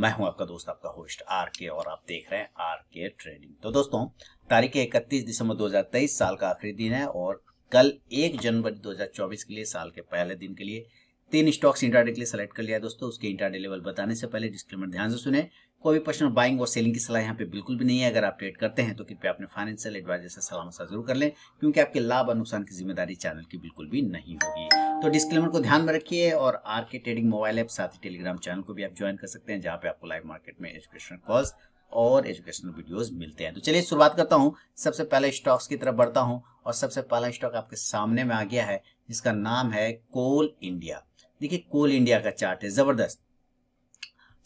मैं हूं आपका दोस्त आपका होस्ट आर के और आप देख रहे हैं आर के ट्रेडिंग तो दोस्तों तारीख इकतीस दिसंबर 2023 साल का आखिरी दिन है और कल एक जनवरी 2024 के लिए साल के पहले दिन के लिए तीन स्टॉक्स इंटरडे के लिए सेलेक्ट कर लिया दोस्तों उसके इंटरडे लेवल बताने से पहले डिस्क्लेमर ध्यान से सुने कोई भी पर्सनल बाइंग और सेलिंग की सलाह यहाँ पे बिल्कुल भी नहीं है अगर आप ट्रेड करते हैं तो कृपया अपने फाइनेंशियल एडवाइजर से सलाह मशा जरूर कर लें क्योंकि आपके लाभ और नुकसान की जिम्मेदारी चैनल की बिल्कुल भी नहीं होगी तो डिस्क्लेमर को ध्यान में रखिए और आर के ट्रेडिंग मोबाइल ऐप साथ ही टेलीग्राम चैनल को भी आप ज्वाइन कर सकते हैं जहाँ पे आपको लाइव मार्केट में एजुकेशनल कॉल्स और एजुकेशनल वीडियोज मिलते हैं तो चलिए शुरुआत करता हूँ सबसे पहले स्टॉक्स की तरफ बढ़ता हूँ और सबसे पहला स्टॉक आपके सामने में आ गया है जिसका नाम है कोल इंडिया देखिए कोल इंडिया का चार्ट है जबरदस्त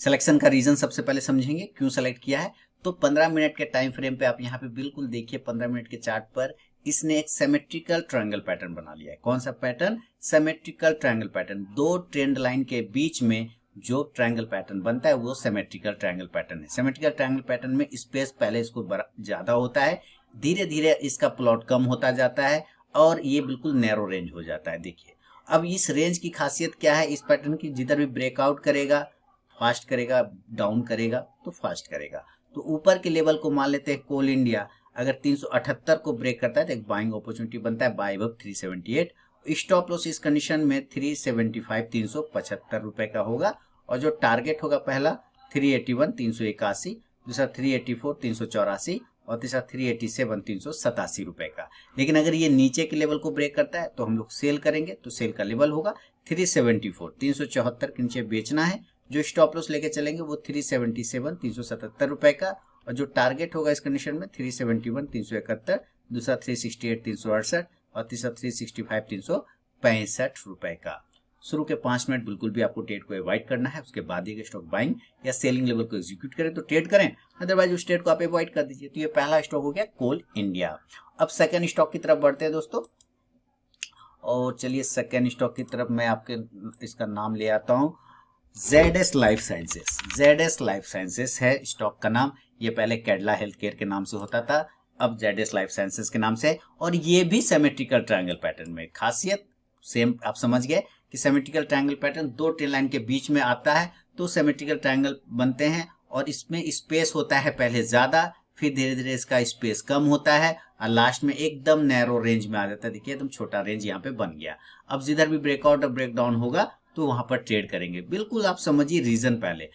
सिलेक्शन का रीजन सबसे पहले समझेंगे क्यों सेलेक्ट किया है तो 15 मिनट के टाइम फ्रेम पे आप यहाँ पे बिल्कुल देखिए 15 मिनट के चार्ट पर इसने एक सेमेट्रिकल ट्रायंगल पैटर्न बना लिया है कौन सा पैटर्न सेमेट्रिकल ट्रायंगल पैटर्न दो ट्रेंड लाइन के बीच में जो ट्रायंगल पैटर्न बनता है वो सेमेट्रिकल ट्रायंगल पैटर्न है सेमेट्रिकल ट्रायंगल पैटर्न में स्पेस पहले इसको ज्यादा होता है धीरे धीरे इसका प्लॉट कम होता जाता है और ये बिल्कुल नैरो रेंज हो जाता है देखिए अब इस रेंज की खासियत क्या है इस पैटर्न की जिधर भी ब्रेकआउट करेगा फास्ट करेगा डाउन करेगा तो फास्ट करेगा तो ऊपर के लेवल को मान लेते हैं कोल इंडिया अगर 378 को ब्रेक करता है तो एक बाइंग अपॉर्चुनिटी बनता है बाई अब एट स्टॉप लॉस इस कंडीशन में 375 375 रुपए का होगा और जो टारगेट होगा पहला 381 381 दूसरा 384 एटी और तीसरा थ्री एटी सेवन तीन सौ सतासी रुपए का लेकिन अगर ये नीचे के लेवल को ब्रेक करता है तो हम लोग सेल करेंगे तो सेल का लेवल होगा थ्री सेवेंटी फोर तीन सौ चौहत्तर के नीचे बेचना है जो स्टॉप लॉस लेके चलेंगे वो थ्री सेवेंटी सेवन तीन सौ सतहत्तर रुपए का और जो टारगेट होगा इस कंडीशन में थ्री सेवेंटी वन तीन सौ इकहत्तर दूसरा थ्री सिक्सटी एट तीन सौ अड़सठ और तीसरा थ्री सिक्सटी फाइव तीन सौ पैंसठ रुपए का शुरू के पांच मिनट बिल्कुल भी आपको ट्रेड को अवॉइड करना है उसके बाद ही स्टॉक बाइंग या सेलिंग लेवल को एग्जीक्यूट करें तो ट्रेड करें अदरवाइज उस ट्रेड को आप अवॉइड कर दीजिए तो ये पहला स्टॉक हो गया कोल इंडिया अब सेकेंड स्टॉक की तरफ बढ़ते हैं दोस्तों और चलिए सेकेंड स्टॉक की तरफ मैं आपके इसका नाम ले आता हूँ Z S life sciences Z S life sciences है स्टॉक का नाम ये पहले केडला हेल्थ केयर के नाम से होता था अब जेड एस लाइफ साइंसेस के नाम से और ये भी सेमेट्रिकल ट्रायंगल पैटर्न में खासियत सेम आप समझ गए कि सेमेट्रिकल ट्रायंगल पैटर्न दो ट्रेन लाइन के बीच में आता है तो सेमेट्रिकल ट्रायंगल बनते हैं और इसमें स्पेस होता है पहले ज़्यादा फिर धीरे धीरे इसका स्पेस कम होता है और लास्ट में एकदम नैरो रेंज में आ जाता है देखिए एकदम छोटा रेंज यहाँ पे बन गया अब जिधर भी ब्रेकआउट और ब्रेकडाउन होगा तो वहां पर ट्रेड करेंगे बिल्कुल आप समझिए रीजन पहले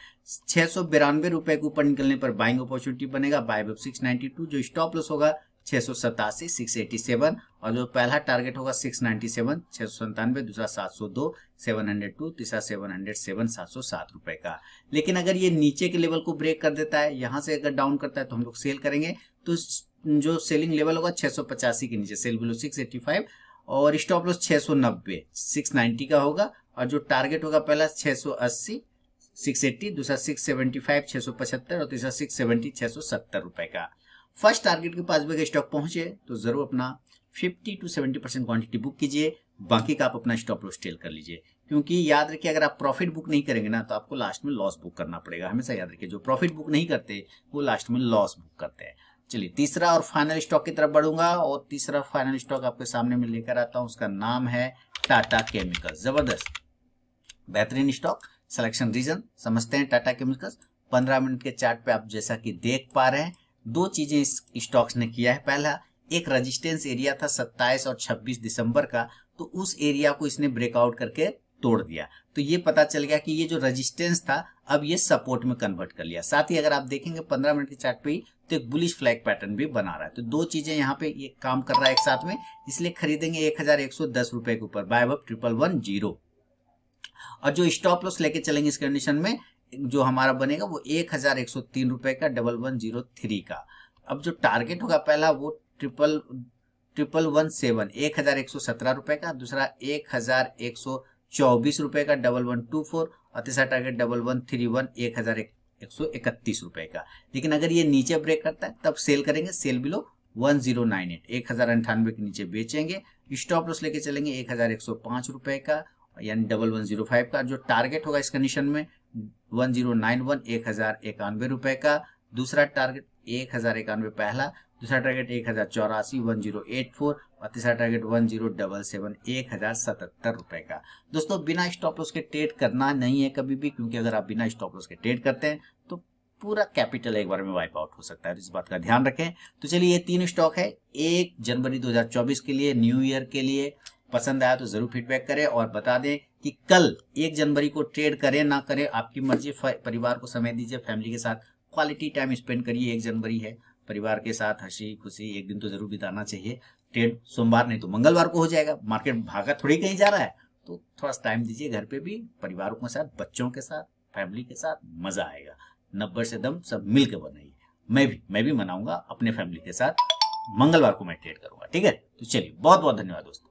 छह सौ बिरानवे रुपए के ऊपर निकलने पर बाइंग अपॉर्चुनिटी बनेगा बाय सिक्स नाइनटी टू जो स्टॉप लॉस होगा छह सौ सतासी सिक्स एटी सेवन और जो पहला टारगेट होगा सिक्स नाइनटी सेवन छह सौ संतानवे दूसरा सात सौ दो सेवन हंड्रेड टू तीसरा सेवन हंड्रेड सेवन सात सौ सात रुपए का लेकिन अगर ये नीचे के लेवल को ब्रेक कर देता है यहाँ से अगर डाउन करता है तो हम लोग सेल करेंगे तो जो सेलिंग लेवल होगा छह सौ पचासी के नीचे sell below six eighty five और स्टॉप लॉस सिक्स 690 का होगा और जो टारगेट होगा पहला 680 680 दूसरा 675 675 और तीसरा 670 सत्तर रुपए का फर्स्ट टारगेट के पास भी अगर स्टॉक पहुंचे तो जरूर अपना 50 टू 70 परसेंट क्वांटिटी बुक कीजिए बाकी का आप अपना स्टॉप लॉस टेल कर लीजिए क्योंकि याद रखिए अगर आप प्रॉफिट बुक नहीं करेंगे ना तो आपको लास्ट में लॉस बुक करना पड़ेगा हमेशा याद रखिए जो प्रॉफिट बुक नहीं करते वो लास्ट में लॉस बुक करते हैं चलिए तीसरा और फाइनल स्टॉक की तरफ बढ़ूंगा और तीसरा फाइनल स्टॉक आपके सामने में लेकर आता हूँ उसका नाम है टाटा केमिकल जबरदस्त बेहतरीन स्टॉक सिलेक्शन रीजन समझते हैं टाटा केमिकल्स पंद्रह मिनट के चार्ट पे आप जैसा कि देख पा रहे हैं दो चीजें इस स्टॉक्स ने किया है पहला एक रजिस्टेंस एरिया था 27 और 26 दिसंबर का तो उस एरिया को इसने ब्रेकआउट करके तोड़ दिया तो ये पता चल गया कि ये जो रेजिस्टेंस था अब ये सपोर्ट में कन्वर्ट कर लिया साथ ही अगर आप देखेंगे 15 मिनट के चार्ट पे तो एक बुलिश फ्लैग पैटर्न भी बना रहा है तो दो चीजें यहाँ पे ये काम कर रहा है एक साथ में इसलिए खरीदेंगे एक हजार एक सौ दस रुपए के ऊपर buy one triple one zero और जो स्टॉप लॉस लेके चलेंगे इस कंडीशन में जो हमारा बनेगा वो एक हजार एक सौ तीन रुपए का डबल वन जीरो थ्री का अब जो टारगेट होगा पहला वो ट्रिपल ट्रिपल वन सेवन एक हजार एक सौ सत्रह रुपए का दूसरा एक हजार एक सौ चौबीस रुपए का डबल वन टू फोर और तीसरा target double one three one एक हजार एक, सौ इकतीस रुपए का लेकिन अगर ये नीचे ब्रेक करता है तब सेल करेंगे sell below one zero nine eight एक हजार अंठानवे के नीचे बेचेंगे स्टॉप लॉस लेके चलेंगे एक हजार एक सौ पांच रुपए का यानी डबल वन जीरो फाइव का जो टारगेट होगा इस कंडीशन में वन जीरो नाइन वन एक हजार इक्यानवे रुपए का दूसरा टारगेट एक हजार इक्यानवे पहला दूसरा टारगेट एक हजार चौरासी वन जीरो एट फोर और तीसरा target one zero double seven एक हजार सतहत्तर रुपए का दोस्तों बिना स्टॉप लॉस के ट्रेड करना नहीं है कभी भी क्योंकि अगर आप बिना स्टॉप लॉस के ट्रेड करते हैं तो पूरा कैपिटल एक बार में वाइप आउट हो सकता है तो इस बात का ध्यान रखें तो चलिए ये तीन स्टॉक है एक जनवरी 2024 के लिए न्यू ईयर के लिए पसंद आया तो जरूर फीडबैक करें और बता दें कि कल एक जनवरी को ट्रेड करें ना करें आपकी मर्जी परिवार को समय दीजिए फैमिली के साथ क्वालिटी टाइम स्पेंड करिए एक जनवरी है परिवार के साथ हंसी खुशी एक दिन तो जरूर बिताना चाहिए ट्रेड सोमवार नहीं तो मंगलवार को हो जाएगा मार्केट भागा थोड़ी कहीं जा रहा है तो थोड़ा सा टाइम दीजिए घर पे भी परिवारों के साथ बच्चों के साथ फैमिली के साथ मजा आएगा नब्बे से दम सब मिलकर बनाइए मैं भी मैं भी मनाऊंगा अपने फैमिली के साथ मंगलवार को मैं ट्रेड करूंगा ठीक है तो चलिए बहुत बहुत धन्यवाद दोस्तों